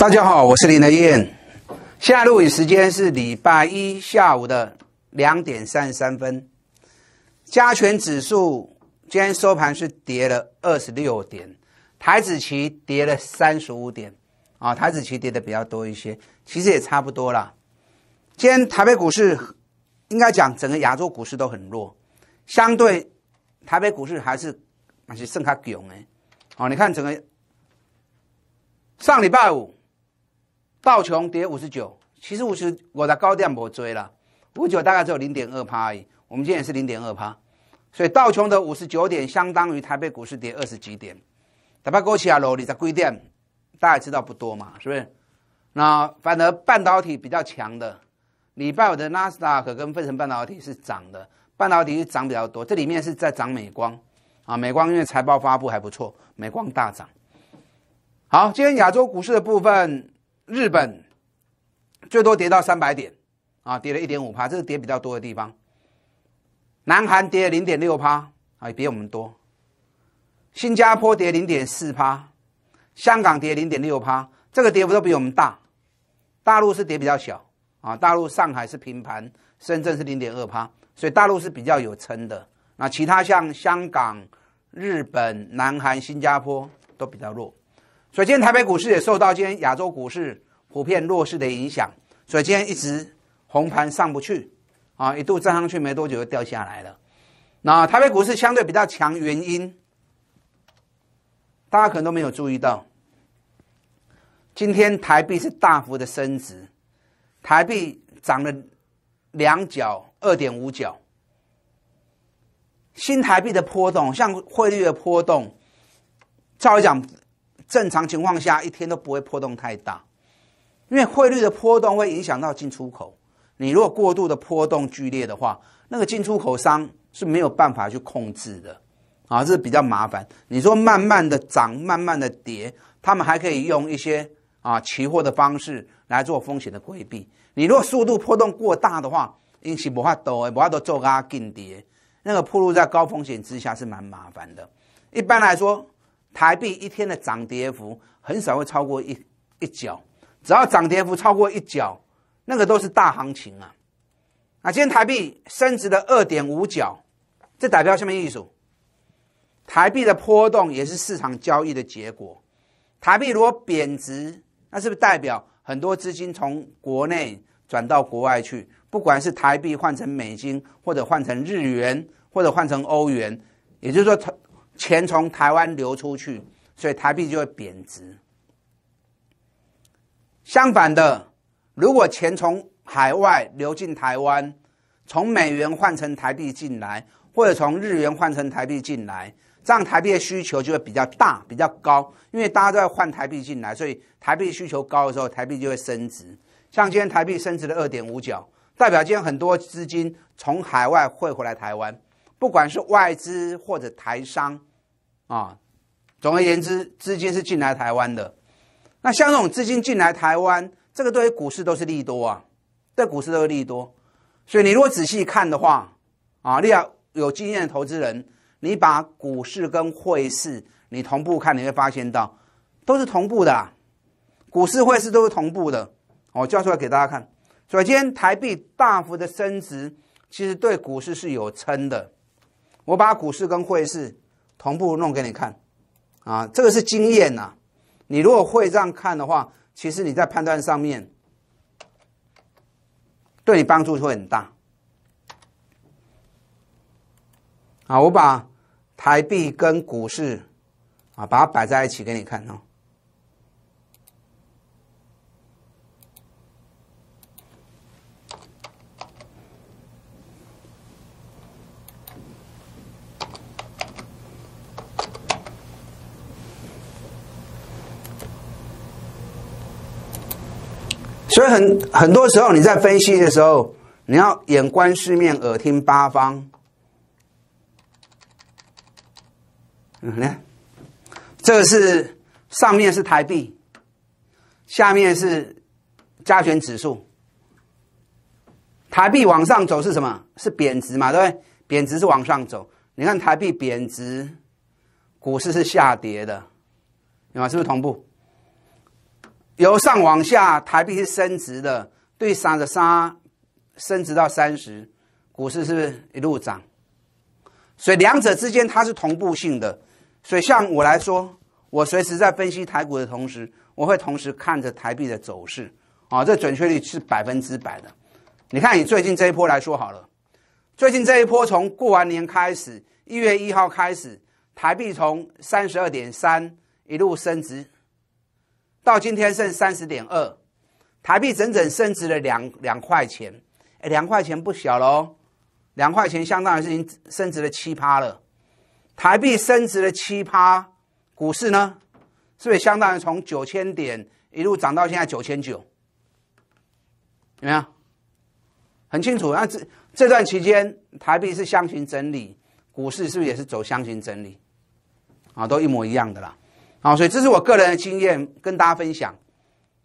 大家好，我是林德燕。现在录影时间是礼拜一下午的两点三十三分。加权指数今天收盘是跌了二十六点，台子期跌了三十五点。啊，台子期跌的比较多一些，其实也差不多了。今天台北股市应该讲整个亚洲股市都很弱，相对台北股市还是还是盛它强的。哦，你看整个上礼拜五。道琼跌五十九，其实五十我在高点不追了，五九大概只有零点二趴而已。我们今天也是零点二趴，所以道琼的五十九点相当于台北股市跌二十几点。台北股起来楼你在贵点，大家也知道不多嘛，是不是？那反而半导体比较强的，礼拜五的纳斯达克跟费神半导体是涨的，半导体是涨比较多。这里面是在涨美光啊，美光因为财报发布还不错，美光大涨。好，今天亚洲股市的部分。日本最多跌到三百点，啊，跌了一点五趴，这是跌比较多的地方。南韩跌零点六趴，啊，比我们多。新加坡跌零点四趴，香港跌零点六趴，这个跌幅都比我们大。大陆是跌比较小，啊，大陆上海是平盘，深圳是零点二趴，所以大陆是比较有撑的。那其他像香港、日本、南韩、新加坡都比较弱。所以今天台北股市也受到今天亚洲股市普遍弱势的影响，所以今天一直红盘上不去，啊，一度站上去没多久就掉下来了。那台北股市相对比较强，原因大家可能都没有注意到，今天台币是大幅的升值，台币涨了两角，二点五角。新台币的波动，像汇率的波动，照微讲。正常情况下，一天都不会波动太大，因为汇率的波动会影响到进出口。你如果过度的波动剧烈的话，那个进出口商是没有办法去控制的，啊，这比较麻烦。你说慢慢的涨，慢慢的跌，他们还可以用一些啊期货的方式来做风险的规避。你如果速度波动过大的话，因此不法抖，不法抖，做加更跌，那个铺路在高风险之下是蛮麻烦的。一般来说。台币一天的涨跌幅很少会超过一一角，只要涨跌幅超过一角，那个都是大行情啊！啊，今天台币升值了二点五角，这代表什么意思？台币的波动也是市场交易的结果。台币如果贬值，那是不是代表很多资金从国内转到国外去？不管是台币换成美金，或者换成日元，或者换成欧元，也就是说它。钱从台湾流出去，所以台币就会贬值。相反的，如果钱从海外流进台湾，从美元换成台币进来，或者从日元换成台币进来，这样台币的需求就会比较大、比较高。因为大家都在换台币进来，所以台币需求高的时候，台币就会升值。像今天台币升值了二点五角，代表今天很多资金从海外汇回来台湾，不管是外资或者台商。啊，总而言之，资金是进来台湾的。那像这种资金进来台湾，这个对于股市都是利多啊，对股市都是利多。所以你如果仔细看的话，啊，你要有经验的投资人，你把股市跟汇市你同步看，你会发现到都是同步的，啊，股市汇市都是同步的。我交出来给大家看。首先，台币大幅的升值，其实对股市是有撑的。我把股市跟汇市。同步弄给你看，啊，这个是经验呐。你如果会这样看的话，其实你在判断上面对你帮助会很大。啊，我把台币跟股市啊，把它摆在一起给你看哦。所以很很多时候，你在分析的时候，你要眼观四面，耳听八方。嗯，你看，这是上面是台币，下面是加权指数。台币往上走是什么？是贬值嘛，对不对？贬值是往上走。你看台币贬值，股市是下跌的，有吗？是不是同步？由上往下，台币是升值的，对三十三升值到三十，股市是不是一路涨？所以两者之间它是同步性的。所以像我来说，我随时在分析台股的同时，我会同时看着台币的走势啊，这准确率是百分之百的。你看，以最近这一波来说好了，最近这一波从过完年开始，一月一号开始，台币从三十二点三一路升值。到今天剩三十点二，台币整整升值了两两块钱，哎，两块钱不小喽，两块钱相当于已经升值了七趴了，台币升值了七趴，股市呢，是不是相当于从九千点一路涨到现在九千九？有没有？很清楚。那这这段期间，台币是箱型整理，股市是不是也是走箱型整理？啊，都一模一样的啦。好，所以这是我个人的经验，跟大家分享。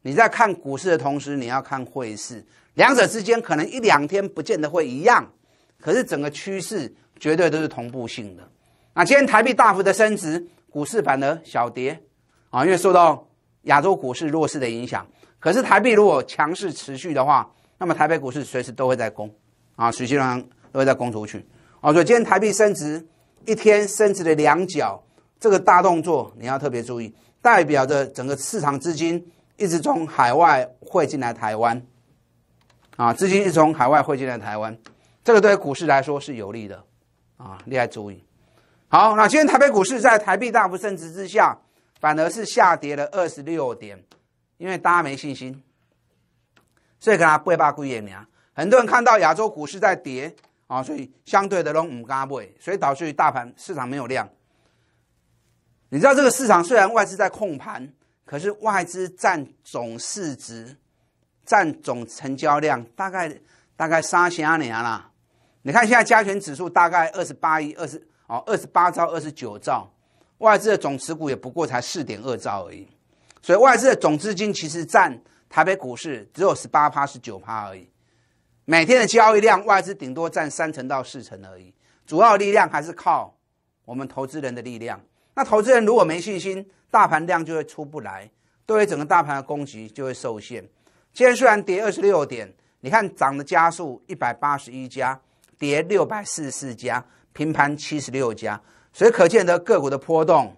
你在看股市的同时，你要看汇市，两者之间可能一两天不见得会一样，可是整个趋势绝对都是同步性的。那今天台币大幅的升值，股市反而小跌，啊，因为受到亚洲股市弱势的影响。可是台币如果强势持续的话，那么台北股市随时都会在攻，啊，水仙堂都会在攻出去。啊，所以今天台币升值，一天升值了两角。这个大动作你要特别注意，代表着整个市场资金一直从海外汇进来台湾，啊，资金直从海外汇进来台湾，这个对股市来说是有利的，啊，厉害注意。好，那今天台北股市在台币大幅升值之下，反而是下跌了二十六点，因为大家没信心，所以可能不八把贵眼名。很多人看到亚洲股市在跌啊，所以相对的拢唔敢买，所以导致大盘市场没有量。你知道这个市场虽然外资在控盘，可是外资占总市值、占总成交量大概大概三十啊、年啦。你看现在加权指数大概二十八亿、二十哦二十八兆、二十九兆，外资的总持股也不过才四点二兆而已。所以外资的总资金其实占台北股市只有十八趴、十九趴而已。每天的交易量，外资顶多占三成到四成而已。主要力量还是靠我们投资人的力量。那投资人如果没信心，大盘量就会出不来，对于整个大盘的攻击就会受限。今天虽然跌二十六点，你看涨的加速一百八十一家，跌六百四十四家，平盘七十六家，所以可见得个股的波动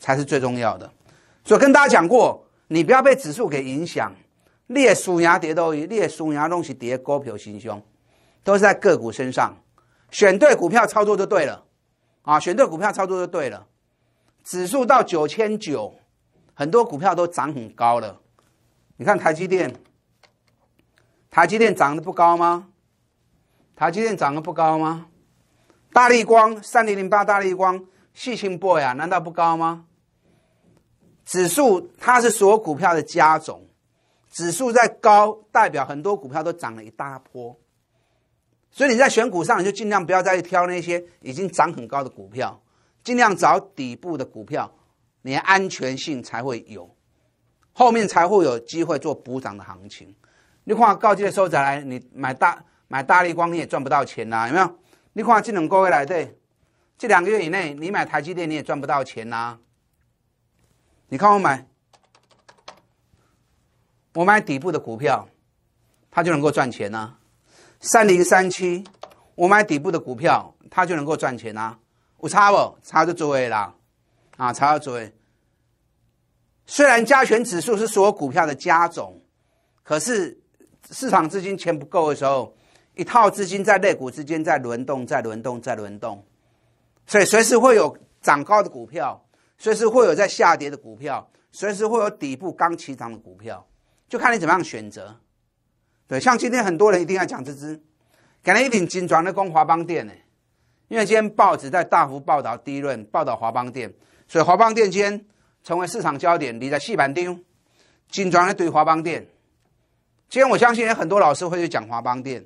才是最重要的。所以跟大家讲过，你不要被指数给影响，列鼠牙跌都一列鼠牙东西跌高票行凶，都是在个股身上，选对股票操作就对了。啊，选对股票操作就对了。指数到九千九，很多股票都涨很高了。你看台积电，台积电涨得不高吗？台积电涨得不高吗？大立光三零零八，大立光细 boy 啊，难道不高吗？指数它是所有股票的加总，指数在高代表很多股票都涨了一大波。所以你在选股上，你就尽量不要再去挑那些已经涨很高的股票，尽量找底部的股票，你的安全性才会有，后面才会有机会做补涨的行情。你看高阶收窄来，你买大买大力光你也赚不到钱呐，有没有？你看这两个月来，对，这两个月以内你买台积电你也赚不到钱呐。你看我买，我买底部的股票，它就能够赚钱呢。三零三七，我买底部的股票，它就能够赚钱啦。我抄不抄就做啦，啊，抄要做虽然加权指数是所有股票的加总，可是市场资金钱不够的时候，一套资金在类股之间在轮动，在轮动，在轮动，所以随时会有涨高的股票，随时会有在下跌的股票，随时会有底部刚起涨的股票，就看你怎么样选择。对，像今天很多人一定要讲这只，可能一定紧砖的攻华邦电呢，因为今天报纸在大幅报道第一轮报道华邦电，所以华邦电今天成为市场焦点。你在戏板盯，紧砖的对华邦电。今天我相信有很多老师会去讲华邦电，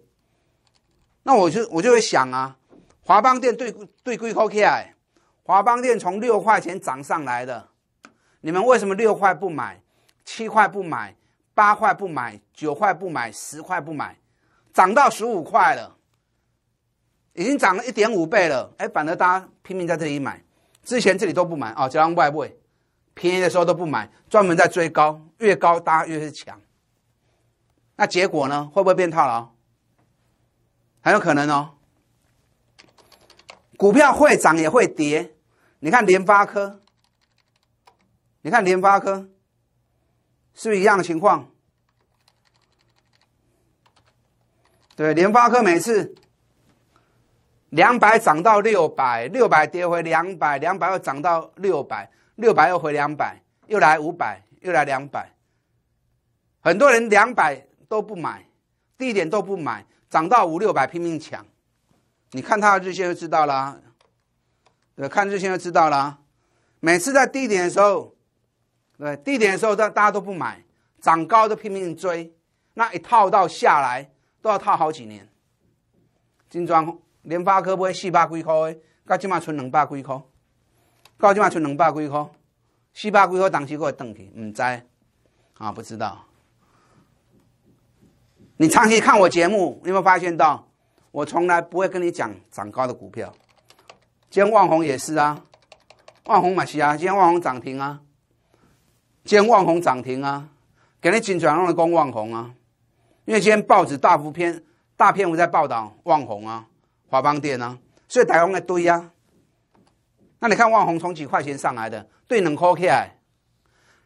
那我就我就会想啊，华邦电对对贵 c k I，华邦电从六块钱涨上来的，你们为什么六块不买，七块不买？八块不买，九块不买，十块不买，涨到十五块了，已经涨了一点五倍了。哎，反而大家拼命在这里买，之前这里都不买啊，加上外汇便宜的时候都不买，专门在追高，越高大家越是抢。那结果呢？会不会变套牢？很有可能哦。股票会涨也会跌，你看联发科，你看联发科。是不是一样的情况？对，联发科每次两百涨到六百，六百跌回两百，两百又涨到六百，六百又回两百，又来五百，又来两百。很多人两百都不买，低点都不买，涨到五六百拼命抢。你看它的日线就知道了，对，看日线就知道了。每次在低点的时候。对，低点的时候，大大家都不买，涨高都拼命追，那一套到下来都要套好几年。金砖联发科不会四百几块，到今嘛存两百几块，到今嘛存两百几块，四百几块当时会涨去，唔知，啊，不知道。你长期看我节目，有没有发现到，我从来不会跟你讲涨高的股票，今天万红也是啊，万红买是啊，今天万红涨停啊。今天万红涨停啊，给你紧转让在讲万红啊，因为今天报纸大幅篇大篇幅在报道万红啊，华邦店啊，所以台湾会堆啊。那你看万红从几块钱上来的，堆两块起来，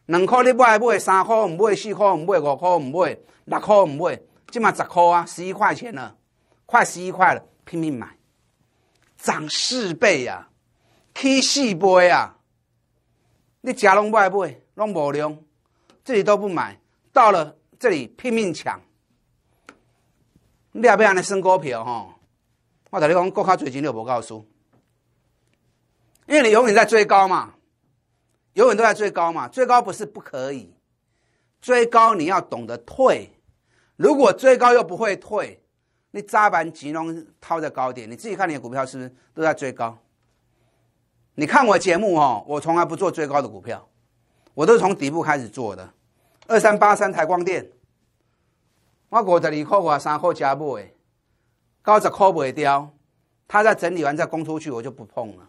两块你买买？三块不买？四块不买？五块不买？六块不买？即嘛十块啊，十一块钱了，快十一块了，拼命买，涨四倍呀，起四倍呀，你食拢买买？弄无量，自己都不买，到了这里拼命抢，你阿别安来升股票哈！我打你讲，国靠最近有报告诉，因为你永远在追高嘛，永远都在追高嘛，追高不是不可以，追高你要懂得退，如果追高又不会退，你扎板集中套在高点，你自己看你的股票是不是都在追高？你看我节目哦，我从来不做追高的股票。我都是从底部开始做的，二三八三台光电，我果在里扣个三块加布诶，高只扣布诶掉，他在整理完再供出去，我就不碰了。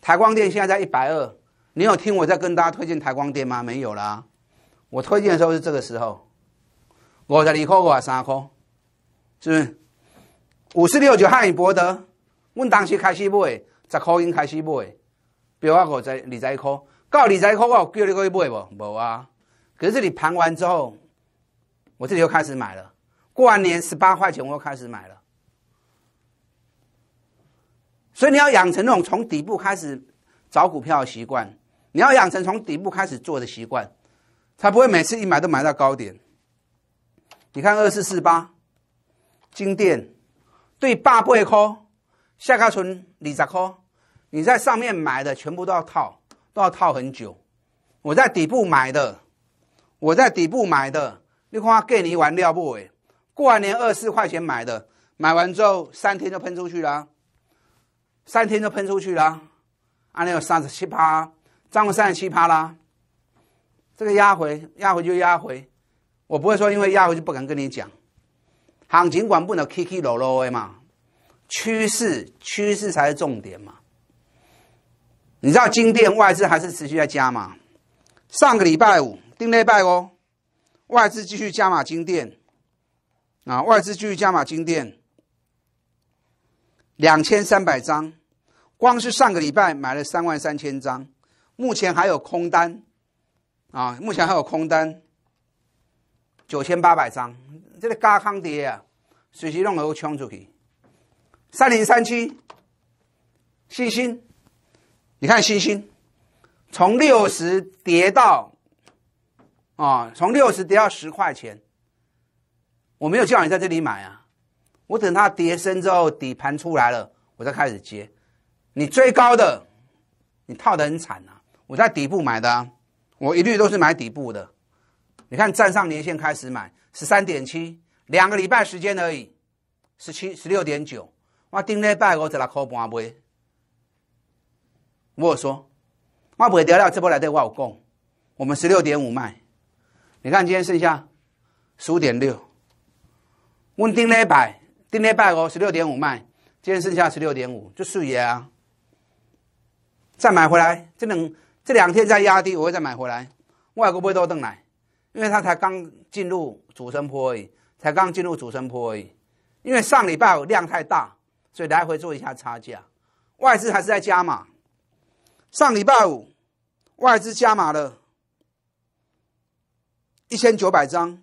台光电现在在一百二，你有听我在跟大家推荐台光电吗？没有啦，我推荐的时候是这个时候，我在里扣个三扣，是不是？五十六九汉语博德，问当时开始买，十块钱开始买，标啊我在里在扣。告理财课哦，叫你过去买不？无啊，可是这里盘完之后，我这里又开始买了。过完年十八块钱，我又开始买了。所以你要养成那种从底部开始找股票的习惯，你要养成从底部开始做的习惯，才不会每次一买都买到高点。你看二四四八，金店对霸不会扣，夏高村二十课，你在上面买的全部都要套。要套很久，我在底部买的，我在底部买的，你花给你玩料不哎？过完年二十块钱买的，买完之后三天就喷出去了，三天就喷出去了，那有三十七趴，涨了三十七趴啦。这个压回，压回就压回，我不会说因为压回就不敢跟你讲，行情管不能 K K 楼楼的嘛，趋势趋势才是重点嘛。你知道金店外资还是持续在加码，上个礼拜五，订内拜哦，外资继续加码金店，啊，外资继续加码金店，两千三百张，光是上个礼拜买了三万三千张，目前还有空单，啊，目前还有空单，九千八百张，这个嘎康跌啊，随时弄个冲出去，三零三七，信心。你看星星，从六十跌到，啊，从六十跌到十块钱，我没有叫你在这里买啊，我等它跌升之后，底盘出来了，我再开始接。你最高的，你套的很惨啊！我在底部买的，我一律都是买底部的。你看站上年线开始买，十三点七，两个礼拜时间而已，十七十六点九，哇，顶礼拜我才来扣半杯。我说，我不会跌到这波来的，我有供。我们十六点五卖，你看今天剩下十五点六。我一礼定顶一拜哦，十六点五卖，今天剩下十六点五，就输耶啊！再买回来，这两这两天再压低，我会再买回来。外国不会多等来，因为他才刚进入主升坡而已，才刚进入主升坡而已。因为上礼拜量太大，所以来回做一下差价。外资还是在加码。上礼拜五，外资加码了一千九百张，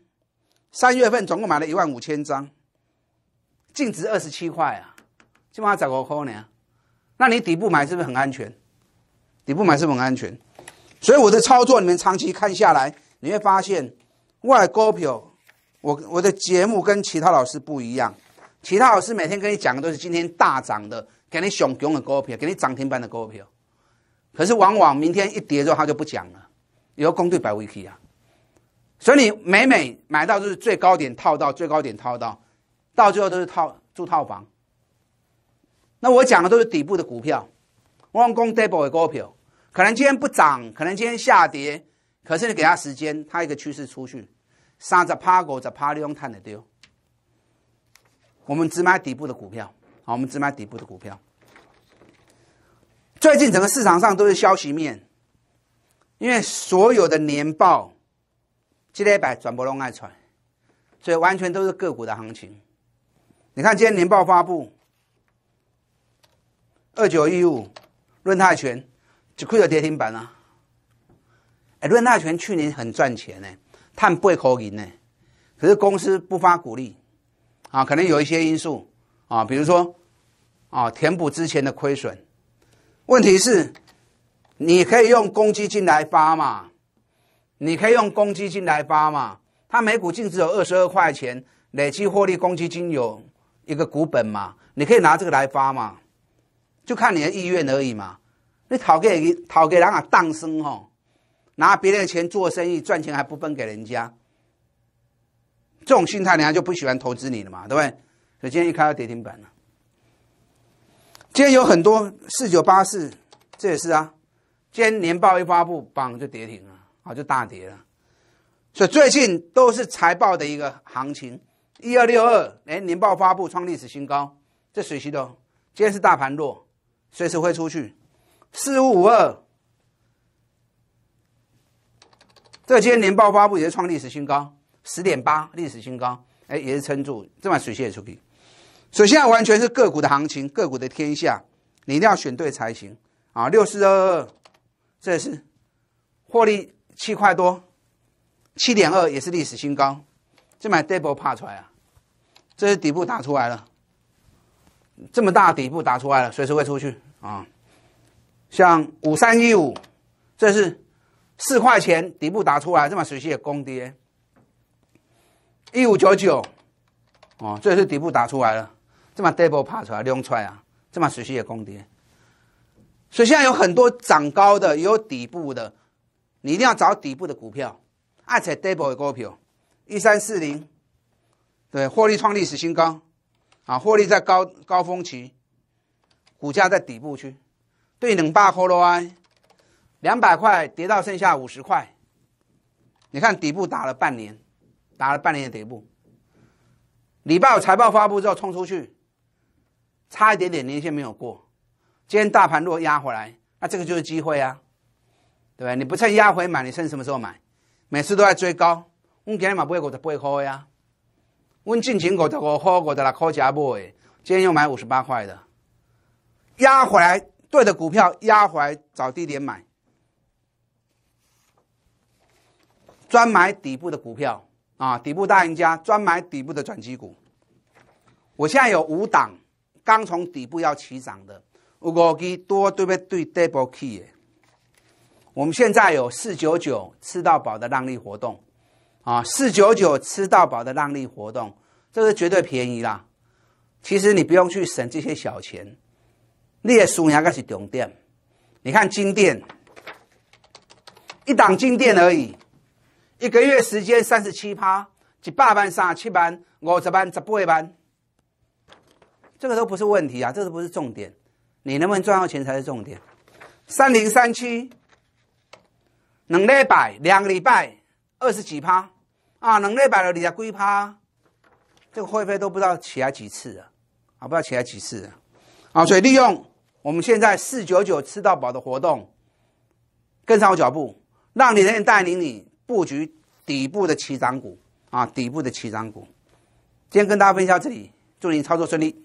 三月份总共买了一万五千张，净值二十七块啊，起码上找个空呢。那你底部买是不是很安全？底部买是不是很安全，所以我的操作你们长期看下来，你会发现外国票，我我的节目跟其他老师不一样，其他老师每天跟你讲的都是今天大涨的，给你熊熊的股票，给你涨停板的股票。可是往往明天一跌之后，他就不讲了，以后空对白尾 K 啊，所以你每每买到就是最高点套到最高点套到，到最后都是套住套房。那我讲的都是底部的股票，我用工 double 的股票，可能今天不涨，可能今天下跌，可是你给他时间，他一个趋势出去，上着趴狗着趴用探着丢。我们只买底部的股票，好，我们只买底部的股票。最近整个市场上都是消息面，因为所有的年报，今天一摆转播龙爱传，所以完全都是个股的行情。你看今天年报发布，二九一五润泰拳就亏了跌停板了。哎，润泰拳去年很赚钱呢，赚八口银呢，可是公司不发股利，啊，可能有一些因素啊，比如说啊，填补之前的亏损。问题是，你可以用公积金来发嘛？你可以用公积金来发嘛？它每股净值有二十二块钱，累计获利公积金有一个股本嘛？你可以拿这个来发嘛？就看你的意愿而已嘛。你讨给讨给人啊，当生吼，拿别人的钱做生意，赚钱还不分给人家，这种心态人家就不喜欢投资你了嘛，对不对？所以今天一开到跌停板了。今天有很多四九八四，这也是啊。今天年报一发布，榜就跌停了，啊，就大跌了。所以最近都是财报的一个行情。一二六二，哎，年报发布创历史新高，这水吸多。今天是大盘弱，随时会出去。四五五二，这今天年报发布也是创历史新高，十点八历史新高，哎，也是撑住，这把水吸也出去。所以现在完全是个股的行情，个股的天下，你一定要选对才行啊！六四二二，这是获利七块多，七点二也是历史新高，这买 double 怕出来啊，这是底部打出来了，这么大底部打出来了，随时会出去啊！像五三一五，这是四块钱底部打出来，这买随时也攻跌，一五九九，哦，这是底部打出来了。这么 double 爬出来，量出来啊，这么持续的攻跌，所以现在有很多涨高的，也有底部的，你一定要找底部的股票，而且 double 的股票，一三四零，对，获利创历史新高，啊，获利在高高峰期，股价在底部区，对，冷霸 h o l i a y 两百块跌到剩下五十块，你看底部打了半年，打了半年的底部，拜五财报发布之后冲出去。差一点点年限没有过，今天大盘若压回来，那这个就是机会啊，对不对？你不趁压回买，你趁什么时候买？每次都在追高。我今天买不会八的不会亏呀。我进前五在五块，五在六块加五的，今天又买五十八块的。压回来，对的股票压回来，找低点买，专买底部的股票啊，底部大赢家，专买底部的转基股。我现在有五档。刚从底部要起涨的，如果给多对不对 d e u b l key，我们现在有四九九吃到饱的让利活动，啊，四九九吃到饱的让利活动，这是绝对便宜啦。其实你不用去省这些小钱，你也算下个是重点。你看金店，一档金店而已，一个月时间三十七趴，一百万、三十七万、五十万、十八万。这个都不是问题啊，这个不是重点，你能不能赚到钱才是重点。三零三七能累摆，两个礼拜二十几趴啊，能累摆了，你的龟趴，这个会费都不知道起来几次了，啊，不知道起来几次了啊！所以利用我们现在四九九吃到饱的活动，跟上我脚步，让李燕带领你布局底部的起涨股啊，底部的起涨股。今天跟大家分享这里，祝您操作顺利。